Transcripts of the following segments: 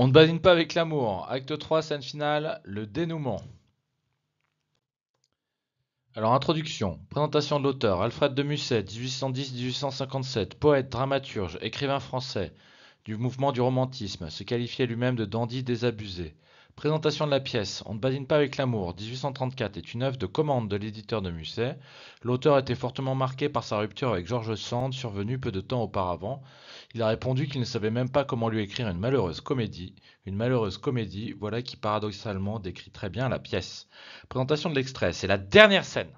On ne badine pas avec l'amour. Acte 3, scène finale, le dénouement. Alors, introduction, présentation de l'auteur, Alfred de Musset, 1810-1857, poète, dramaturge, écrivain français du mouvement du romantisme, se qualifiait lui-même de dandy désabusé. Présentation de la pièce On ne badine pas avec l'amour, 1834, est une œuvre de commande de l'éditeur de Musset. L'auteur était fortement marqué par sa rupture avec George Sand, survenue peu de temps auparavant. Il a répondu qu'il ne savait même pas comment lui écrire une malheureuse comédie. Une malheureuse comédie, voilà qui paradoxalement décrit très bien la pièce. Présentation de l'extrait, c'est la dernière scène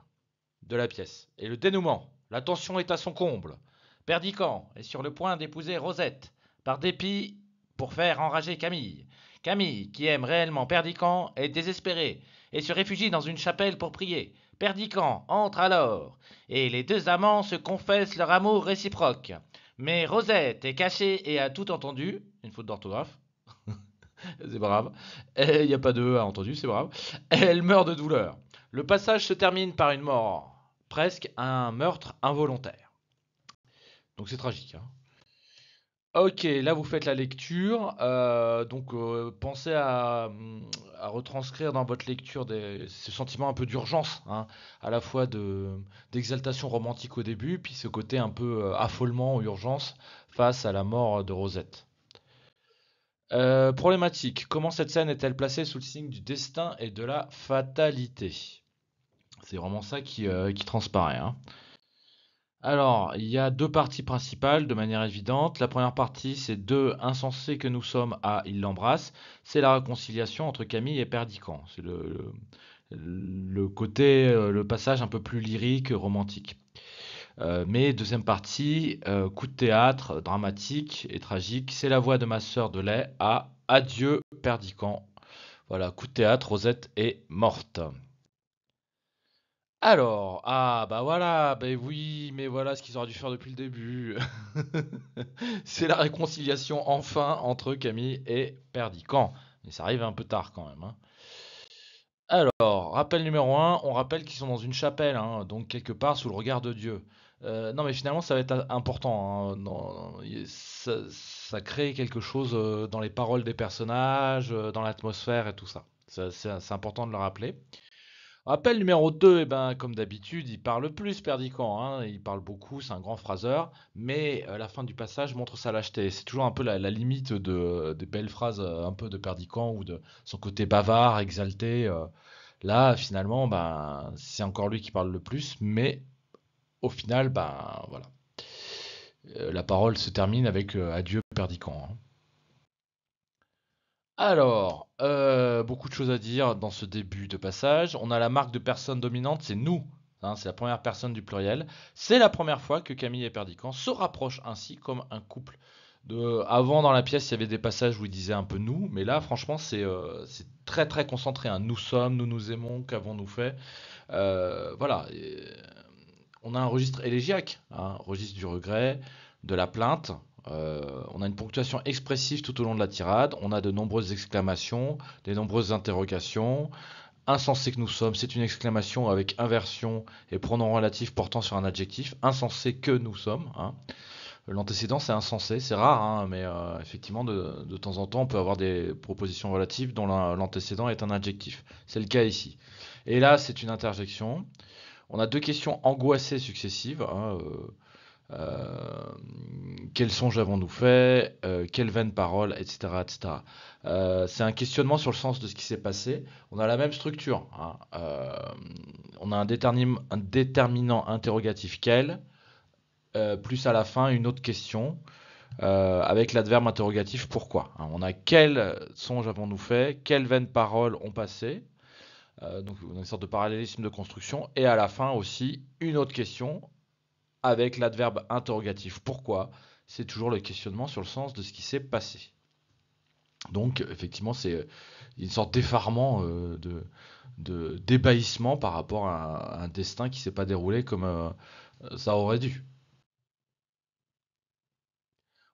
de la pièce. Et le dénouement, la tension est à son comble. Perdican est sur le point d'épouser Rosette, par dépit pour faire enrager Camille. Camille, qui aime réellement Perdican, est désespérée et se réfugie dans une chapelle pour prier. Perdican entre alors, et les deux amants se confessent leur amour réciproque. Mais Rosette est cachée et a tout entendu, une faute d'orthographe, c'est brave, il eh, n'y a pas de e à entendu, c'est brave, elle meurt de douleur. Le passage se termine par une mort, presque un meurtre involontaire. Donc c'est tragique. Hein OK, là vous faites la lecture, euh, donc euh, pensez à, retranscrire dans votre lecture des ce sentiment un peu d'urgence, hein, à la fois d'exaltation romantique au début, puis ce côté un peu, euh, affolement ou urgence face à la mort, de Rosette. problématique, comment cette scène est-elle placée sous le signe du destin et de la fatalité? C'est vraiment ça qui, transparaît, hein. Alors, il y a deux parties principales de manière évidente. La première partie, c'est deux insensés que nous sommes à Il l'embrasse. C'est la réconciliation entre Camille et Perdican. C'est le, côté, euh, le passage un peu plus lyrique, romantique. Euh, mais deuxième partie, euh, coup de théâtre, dramatique et tragique. C'est la voix de ma sœur de lait à Adieu Perdican. Voilà, coup de théâtre, Rosette est morte. Alors, ah bah voilà, ben oui, mais voilà ce qu'ils auraient dû faire depuis le début. c'est la réconciliation enfin entre Camille et Perdican. Mais ça arrive un peu tard quand même. Hein. Alors, rappel numéro 1, on rappelle qu'ils sont dans une chapelle, hein, donc quelque part sous le regard de Dieu. Euh, non mais finalement ça va être important. Non, hein, ça, crée quelque chose euh, dans les paroles des personnages, euh, dans l'atmosphère et tout ça. C'est important de le rappeler. Appel numéro 2, eh ben, comme d'habitude, il parle plus, Perdicant, hein. il parle beaucoup, c'est un grand phraseur. Mais euh, la fin du passage montre sa lâcheté. C'est toujours un peu la, limite de, des belles phrases euh, un peu de Perdicant, ou de son côté bavard, exalté. Euh. là, finalement, ben, c'est encore lui qui parle le plus. Mais au final, ben, voilà. la parole se termine avec adieu Perdicant. Hein. Alors, euh, beaucoup de choses à dire dans ce début de passage. On a la marque de personne dominante, c'est nous. Hein, c'est la première personne du pluriel. C'est la première fois que Camille et Perdican se rapprochent ainsi comme un couple. De, avant dans la pièce, il y avait des passages où il disait un peu nous, mais là, franchement, c'est euh, très très concentré. Hein. Nous sommes, nous nous aimons, qu'avons-nous fait euh, Voilà. on a un registre élégiaque, un hein, registre du regret, de la plainte, euh, on a une ponctuation expressive tout au long de la tirade, on a de nombreuses exclamations, des nombreuses interrogations. Insensé que nous sommes, c'est une exclamation avec inversion et pronom relatif portant sur un adjectif. Insensé que nous sommes. Hein. L'antécédent, c'est insensé, c'est rare, hein, mais euh, effectivement, de, temps en temps, on peut avoir des propositions relatives dont l'antécédent est un adjectif. C'est le cas ici. Et là, c'est une interjection. On a deux questions angoissées successives. Hein, euh, euh, quel songe avons-nous fait, euh, quelle vaine parole, etc. etc. Euh, c'est un questionnement sur le sens de ce qui s'est passé. On a la même structure. Hein. on a un, déterminant interrogatif quel, plus à la fin une autre question. avec l'adverbe interrogatif pourquoi. Hein. on a quel songe avons-nous fait, quelles vaines paroles ont passé, donc une sorte de parallélisme de construction, et à la fin aussi une autre question avec l'adverbe interrogatif pourquoi, c'est toujours le questionnement sur le sens de ce qui s'est passé. Donc effectivement, c'est euh, une sorte d'effarement, euh, de, d'ébahissement par rapport à un, destin qui ne s'est pas déroulé comme euh, ça aurait dû.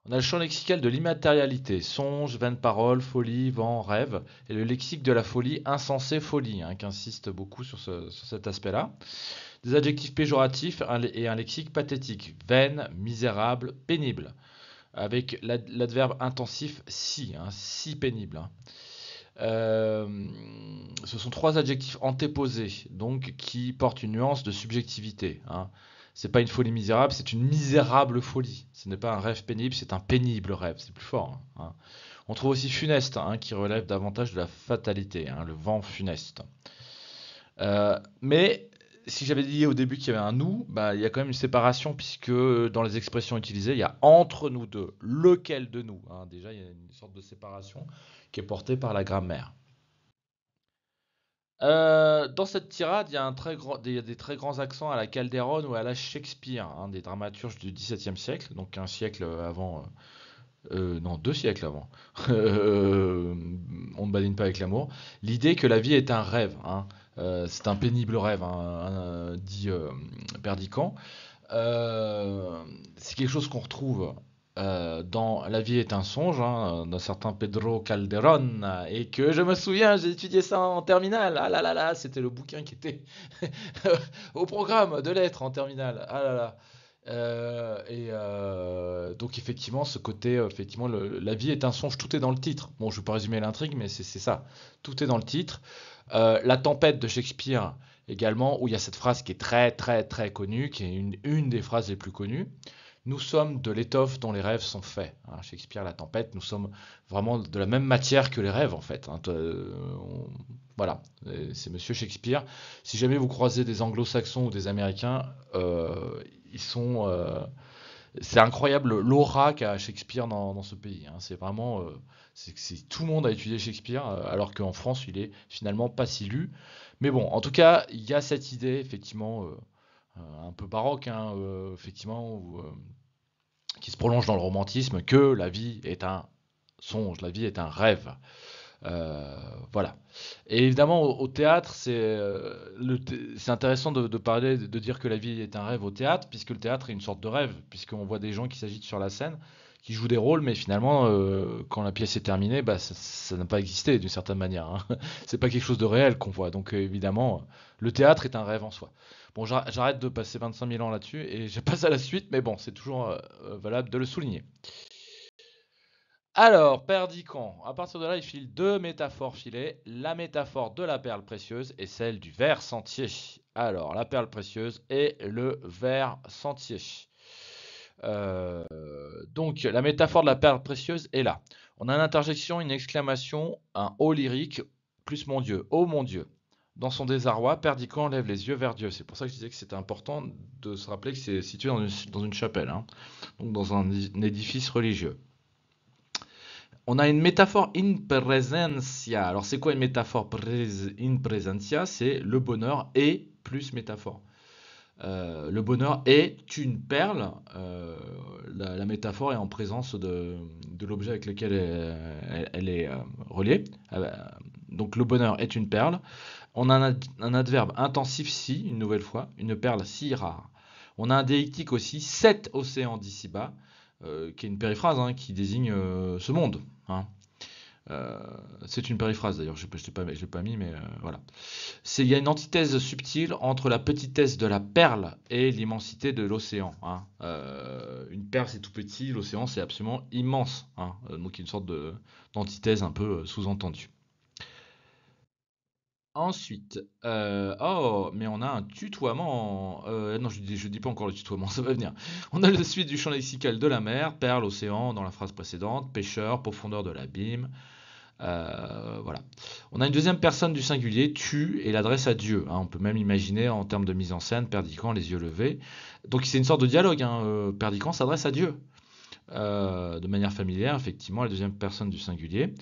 On a le champ lexical de l'immatérialité, songe, vaine parole, folie, vent, rêve, et le lexique de la folie, insensé, folie, hein, qui insiste beaucoup sur, cet aspect-là. Des adjectifs péjoratifs et un lexique pathétique, vaine, misérable, pénible, avec l'adverbe intensif si, hein, si pénible. Hein. Euh, ce sont trois adjectifs antéposés, donc qui portent une nuance de subjectivité c'est pas une folie misérable, c'est une misérable folie. Ce n'est pas un rêve pénible, c'est un pénible rêve, c'est plus fort. Hein, hein. On trouve aussi funeste, hein, qui relève davantage de la fatalité, le vent funeste. Euh, mais si j'avais dit au début qu'il y avait un nous, bah, il y a quand même une séparation, puisque dans les expressions utilisées, il y a entre nous deux, lequel de nous. Déjà, il y a une sorte de séparation qui est portée par la grammaire. Euh, dans cette tirade, il y a un très grand, des, très grands accents à la Calderon ou à la Shakespeare, hein, des dramaturges du XVIIe siècle, donc un siècle avant, euh, euh, non deux siècles avant. on ne badine pas avec l'amour. L'idée que la vie est un rêve, hein, c'est un pénible rêve, hein, dit Perdican. c'est quelque chose qu'on retrouve euh, dans La vie est un songe hein, d'un certain Pedro Calderon et que je me souviens, j'ai étudié ça en terminale. Ah là là là, c'était le bouquin qui était au programme de lettres en terminale. Ah là là. Euh, et euh, donc effectivement, ce côté, effectivement, la vie est un songe, tout est dans le titre. Bon, je ne vais pas résumer l'intrigue, mais c'est ça. Tout est dans le titre. la tempête de Shakespeare également, où il y a cette phrase qui est très très très connue, qui est une, une des phrases les plus connues nous sommes de l'étoffe dont les rêves sont faits. Hein. Shakespeare, la tempête, nous sommes vraiment de la même matière que les rêves, en fait. Hein. Euh, voilà, c'est Monsieur Shakespeare. Si jamais vous croisez des anglo-saxons ou des américains, euh, ils sont. Euh, c'est incroyable l'aura qu'a Shakespeare dans, ce pays. Hein. c'est vraiment. c'est, tout le monde a étudié Shakespeare, alors qu'en France, il est finalement pas si lu. Mais bon, en tout cas, il y a cette idée, effectivement. un peu baroque, effectivement, où, qui se prolonge dans le romantisme que la vie est un songe, la vie est un rêve. Euh, voilà. Et évidemment, au, théâtre, euh, c'est intéressant de, parler, de dire que la vie est un rêve au théâtre, puisque le théâtre est une sorte de rêve, puisqu'on voit des gens qui s'agitent sur la scène, qui jouent des rôles, mais finalement, euh, quand la pièce est terminée, bah, ça n'a pas existé d'une certaine manière. Hein. c'est pas quelque chose de réel qu'on voit. Donc évidemment, le théâtre est un rêve en soi. Bon, j'arrête de passer 25 000 ans là-dessus et je passe à la suite, mais bon, c'est toujours euh, euh, valable de le souligner. Alors, Perdican, à partir de là, il file deux métaphores filées, la métaphore de la perle précieuse et celle du verre sentier. Alors, la perle précieuse et le verre sentier. Euh, donc, la métaphore de la perle précieuse est là. On a une interjection, une exclamation, un haut lyrique, plus mon Dieu, oh mon Dieu dans son désarroi, Perdican lève les yeux vers Dieu. C'est pour ça que je disais que c'était important de se rappeler que c'est situé dans une, chapelle, hein. donc dans un, édifice religieux. On a une métaphore in presentia. Alors c'est quoi une métaphore in presentia C'est le bonheur et plus métaphore. Euh, le bonheur est une perle. Euh, la, métaphore est en présence de, l'objet avec lequel elle, est euh, reliée. donc le bonheur est une perle. On a un, adverbe intensif si, une nouvelle fois, une perle si rare. On a un déictique aussi, sept océans d'ici-bas, euh, qui est une périphrase hein, qui désigne euh, ce monde. Hein. Euh, c'est une périphrase d'ailleurs, je ne l'ai pas, mis, mais voilà. Il y a une antithèse subtile entre la petitesse de la perle et l'immensité de l'océan. Hein. une perle c'est tout petit, l'océan c'est absolument immense. donc une sorte d'antithèse un peu sous-entendue. Ensuite, euh, oh, mais on a un tutoiement. Euh, non, je dis, dis pas encore le tutoiement, ça va venir. On a le suite du champ lexical de la mer, perle, océan dans la phrase précédente, pêcheur, profondeur de l'abîme. Euh, voilà. On a une deuxième personne du singulier, tu, et l'adresse à Dieu. Hein. on peut même imaginer en termes de mise en scène, perdicant, les yeux levés. Donc c'est une sorte de dialogue. Hein, perdicant s'adresse à Dieu. de manière familière, effectivement, la deuxième personne du singulier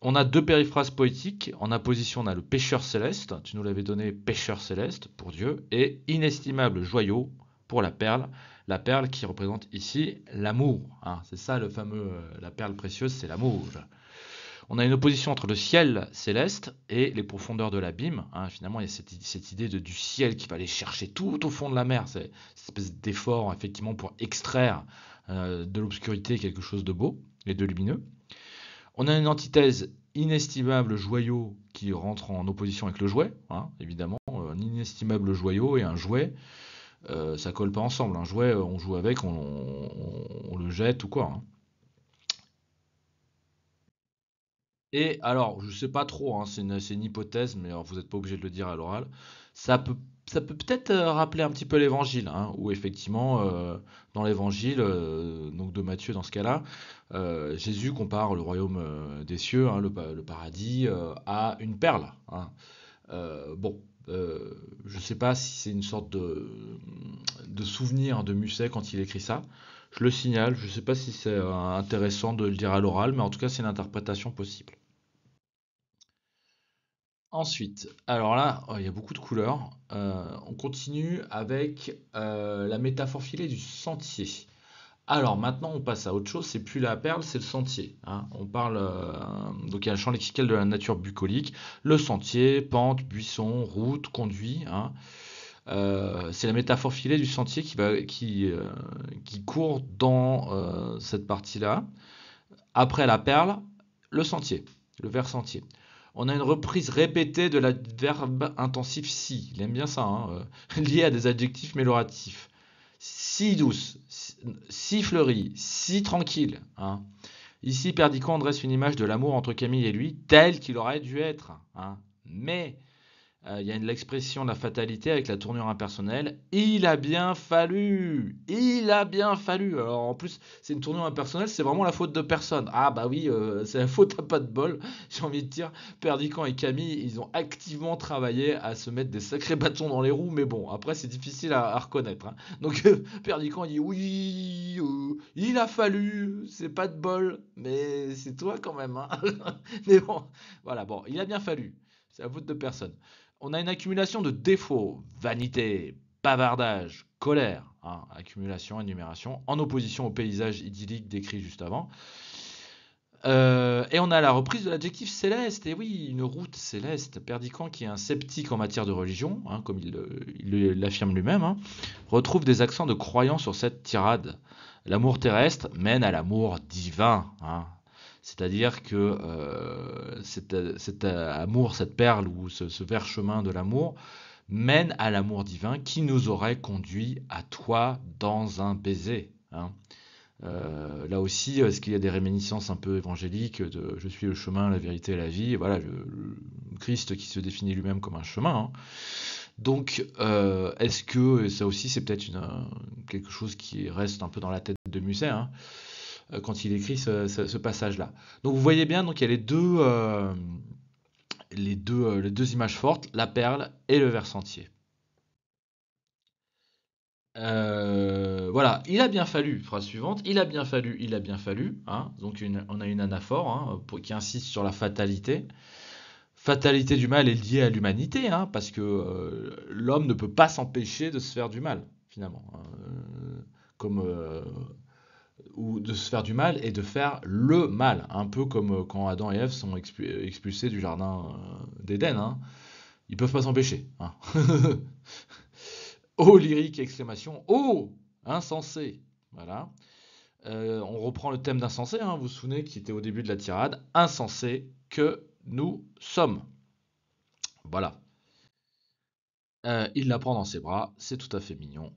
on a deux périphrases poétiques. En opposition. on a le pêcheur céleste, tu nous l'avais donné, pêcheur céleste pour Dieu, et inestimable joyau pour la perle. La perle qui représente ici l'amour. Hein. C'est ça le fameux, euh, la perle précieuse, c'est l'amour. On a une opposition entre le ciel céleste et les profondeurs de l'abîme. Hein. Finalement, il y a cette, idée de, du ciel qui va aller chercher tout au fond de la mer. C'est cette espèce d'effort, effectivement, pour extraire euh, de l'obscurité quelque chose de beau et de lumineux. On a une antithèse inestimable joyau qui rentre en opposition avec le jouet, hein, évidemment. Euh, un inestimable joyau et un jouet, ça euh, ça colle pas ensemble. Un jouet, euh, on joue avec, on, le jette ou quoi. Hein. Et alors, je ne sais pas trop, hein, c'est une, hypothèse, mais vous n'êtes pas obligé de le dire à l'oral. Ça peut, ça peut peut-être rappeler un petit peu l'évangile, Ou où effectivement, dans l'évangile, donc de Matthieu dans ce cas-là, euh, Jésus compare le royaume euh, des cieux, hein, le, paradis, euh, à une perle. Hein. bon, je ne sais pas si c'est une sorte de, souvenir de Musset quand il écrit ça. Je le signale, je ne sais pas si c'est intéressant de le dire à l'oral, mais en tout cas c'est une interprétation possible. Ensuite, alors là, oh, il y a beaucoup de couleurs. on continue avec la métaphore filée du sentier. Alors maintenant, on passe à autre chose, c'est plus la perle, c'est le sentier. Hein. On parle, euh, donc il y a un champ lexical de la nature bucolique, le sentier, pente, buisson, route, conduit. Hein. Euh, c'est la métaphore filée du sentier qui, euh, court dans cette partie-là. Après la perle, le sentier, le verbe sentier. On a une reprise répétée de l'adverbe intensif si, il aime bien ça, hein, lié à des adjectifs méloratifs si douce, si fleurie, si tranquille. Hein. Ici, Perdicon dresse une image de l'amour entre Camille et lui, tel qu'il aurait dû être. Hein. Mais euh, il y a l'expression de la fatalité avec la tournure impersonnelle. Il a bien fallu Il a bien fallu Alors en plus, c'est une tournure impersonnelle, c'est vraiment la faute de personne. Ah bah oui, euh, c'est la faute à pas de bol, j'ai envie de dire. Perdican et Camille, ils ont activement travaillé à se mettre des sacrés bâtons dans les roues, mais bon, après c'est difficile à, reconnaître. Hein. Donc euh, Perdican dit oui, euh, il a fallu, c'est pas de bol, mais c'est toi quand même. Hein. mais bon, voilà, bon, il a bien fallu. C'est la faute de personne on a une accumulation de défauts, vanité, bavardage, colère, hein, accumulation, énumération, en opposition au paysage idyllique décrit juste avant. Euh, et on a la reprise de l'adjectif céleste, et oui, une route céleste. Perdicant, qui est un sceptique en matière de religion, hein, comme il l'affirme lui-même, hein, retrouve des accents de croyant sur cette tirade. L'amour terrestre mène à l'amour divin. Hein. C'est-à-dire que euh, cet, amour, cette perle ou ce, vert chemin de l'amour mène à l'amour divin qui nous aurait conduit à toi dans un baiser. Hein. Euh, là aussi, est-ce qu'il y a des réminiscences un peu évangéliques de je suis le chemin, la vérité, la vie Voilà, le, Christ qui se définit lui-même comme un chemin. Hein. Donc, euh, est-ce que ça aussi, c'est peut-être quelque chose qui reste un peu dans la tête de Musset hein, euh, quand il écrit ce, passage-là. Donc vous voyez bien, donc il y a les deux, euh, euh, images fortes, la perle et le versentier. Euh, voilà, il a bien fallu, phrase suivante, il a bien fallu, il a bien fallu, hein, donc on a une anaphore hein, qui insiste sur la fatalité. Fatalité du mal est liée à l'humanité, hein, parce que l'homme ne peut pas s'empêcher de se faire du mal, finalement. comme ou de se faire du mal et de faire le mal, un peu comme euh, quand Adam et Ève sont euh, expulsés du jardin euh, d'Éden. Hein. Ils peuvent pas s'empêcher. Hein. oh lyrique exclamation, oh insensé, voilà. on reprend le thème d'insensé, hein. vous vous souvenez, qui était au début de la tirade, insensé que nous sommes. Voilà. il la prend dans ses bras, c'est tout à fait mignon.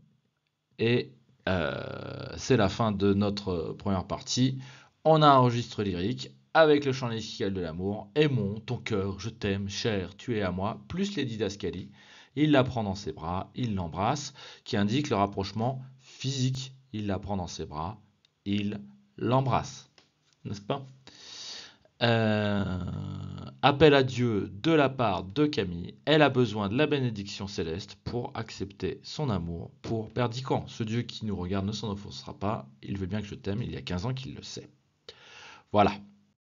Et euh, c'est la fin de notre première partie. On a un registre lyrique avec le chant lexical de l'amour. Aimons ton cœur, je t'aime, cher, tu es à moi, plus les didascalies. Il la prend dans ses bras, il l'embrasse, qui indique le rapprochement physique. Il la prend dans ses bras, il l'embrasse. N'est-ce pas euh, Appel à Dieu de la part de Camille, elle a besoin de la bénédiction céleste pour accepter son amour pour Perdican. Ce Dieu qui nous regarde ne s'en offensera pas, il veut bien que je t'aime, il y a 15 ans qu'il le sait. Voilà.